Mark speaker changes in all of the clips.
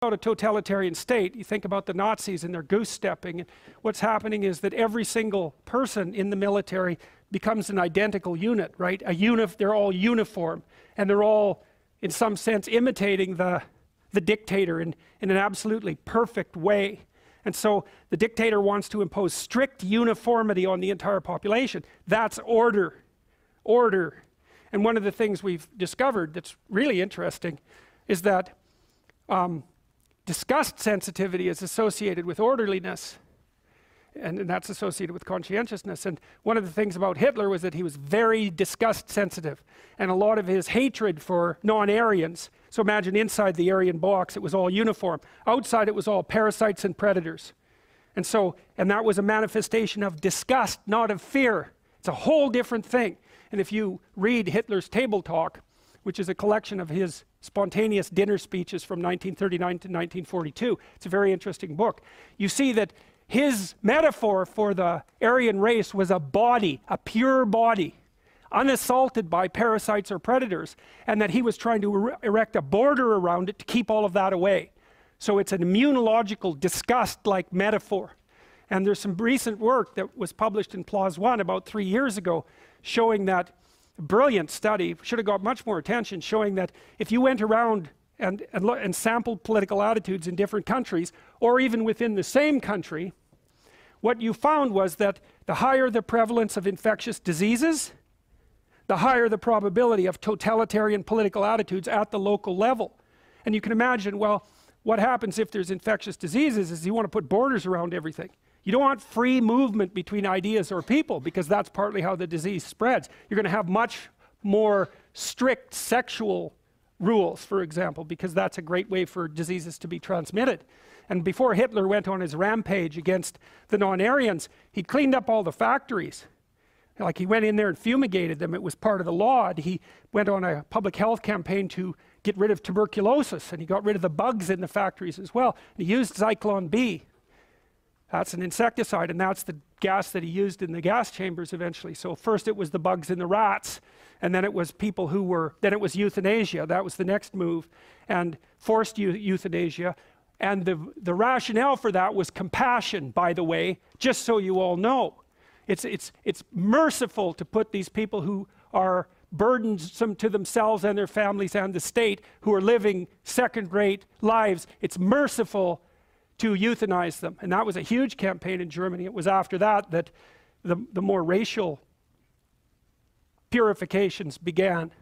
Speaker 1: about a totalitarian state, you think about the Nazis and their goose stepping. What's happening is that every single person in the military becomes an identical unit, right? A unif they're all uniform and they're all, in some sense, imitating the, the dictator in, in an absolutely perfect way. And so the dictator wants to impose strict uniformity on the entire population. That's order. Order. And one of the things we've discovered that's really interesting is that um, Disgust sensitivity is associated with orderliness, and, and, that's associated with conscientiousness. And one of the things about Hitler was that he was very disgust sensitive, and a lot of his hatred for non Aryans. So imagine inside the Aryan box, it was all uniform, outside, it was all parasites and predators. And so, and that was a manifestation of disgust, not of fear. It's a whole different thing. And if you read Hitler's table talk, which is a collection of his spontaneous dinner speeches from 1939 to 1942. It's a very interesting book. You see that his metaphor for the Aryan race was a body, a pure body, unassaulted by parasites or predators, and that he was trying to er erect a border around it to keep all of that away. So it's an immunological disgust like metaphor. And there's some recent work that was published in PLOS One about three years ago showing that brilliant study, should have got much more attention, showing that if you went around and, and, lo- and sampled political attitudes in different countries, or even within the same country, what you found was that the higher the prevalence of infectious diseases, the higher the probability of totalitarian political attitudes at the local level. And you can imagine, well, what happens if there's infectious diseases is you want to put borders around everything. You don't want free movement between ideas or people because that's partly how the disease spreads. You're going to have much more strict sexual rules, for example, because that's a great way for diseases to be transmitted. And before Hitler went on his rampage against the non Aryans, he cleaned up all the factories. Like he went in there and fumigated them. It was part of the law. And he went on a public health campaign to get rid of tuberculosis and he got rid of the bugs in the factories as well. And he used Zyklon B that's an insecticide, and that's the gas that he used in the gas chambers eventually. So first it was the bugs and the rats, and then it was people who were, then it was euthanasia. That was the next move, and forced euthanasia. And the, the rationale for that was compassion, by the way, just so you all know. It's, it's, it's merciful to put these people who are burdensome to themselves and their families and the state, who are living second rate lives, it's merciful to euthanize them. And that was a huge campaign in Germany. It was after that that the, the more racial purifications began.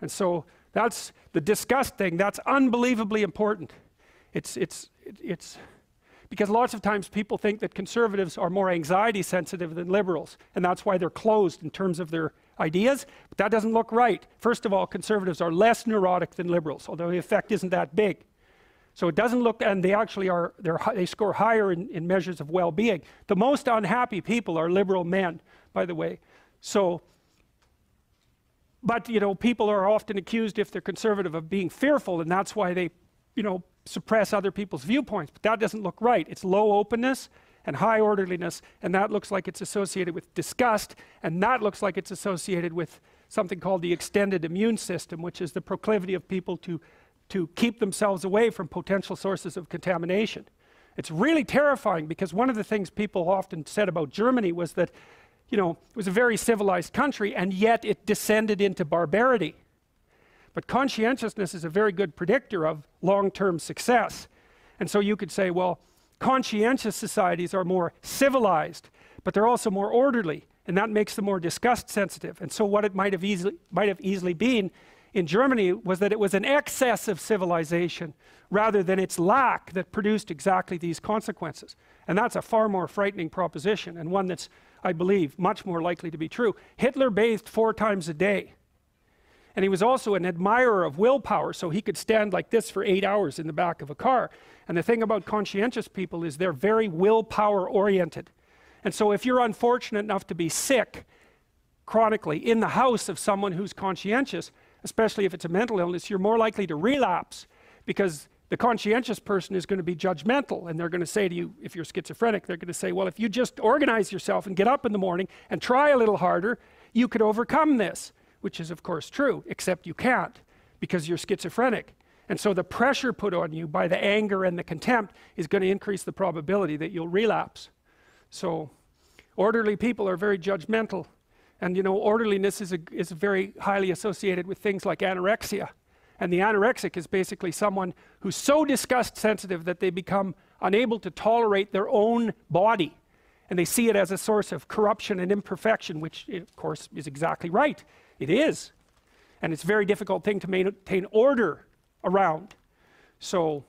Speaker 1: And so that's the disgusting. That's unbelievably important. It's, it's, it's because lots of times people think that conservatives are more anxiety sensitive than liberals, and that's why they're closed in terms of their ideas. But that doesn't look right. First of all, conservatives are less neurotic than liberals, although the effect isn't that big. So it doesn't look, and they actually are, they score higher in, in measures of well being. The most unhappy people are liberal men, by the way. So, but, you know, people are often accused if they're conservative of being fearful, and that's why they, you know, suppress other people's viewpoints. But that doesn't look right. It's low openness and high orderliness, and that looks like it's associated with disgust, and that looks like it's associated with something called the extended immune system, which is the proclivity of people to to keep themselves away from potential sources of contamination. It's really terrifying because one of the things people often said about Germany was that, you know, it was a very civilized country and yet it descended into barbarity. But conscientiousness is a very good predictor of long term success. And so you could say, well, conscientious societies are more civilized, but they're also more orderly, and that makes them more disgust sensitive. And so what it might have easily, might have easily been in Germany was that it was an excess of civilization rather than its lack that produced exactly these consequences. And that's a far more frightening proposition and one that's, I believe, much more likely to be true. Hitler bathed four times a day. And he was also an admirer of willpower, so he could stand like this for eight hours in the back of a car. And the thing about conscientious people is they're very willpower oriented. And so if you're unfortunate enough to be sick chronically in the house of someone who's conscientious, especially if it's a mental illness, you're more likely to relapse because the conscientious person is going to be judgmental and they're going to say to you, if you're schizophrenic, they're going to say, well, if you just organize yourself and get up in the morning and try a little harder, you could overcome this, which is, of course, true, except you can't because you're schizophrenic. And so the pressure put on you by the anger and the contempt is going to increase the probability that you'll relapse. So orderly people are very judgmental and you know, orderliness is, a, is very highly associated with things like anorexia. And the anorexic is basically someone who's so disgust sensitive that they become unable to tolerate their own body. And they see it as a source of corruption and imperfection, which, eh, of course, is exactly right. It is. And it's a very difficult thing to maintain order around. So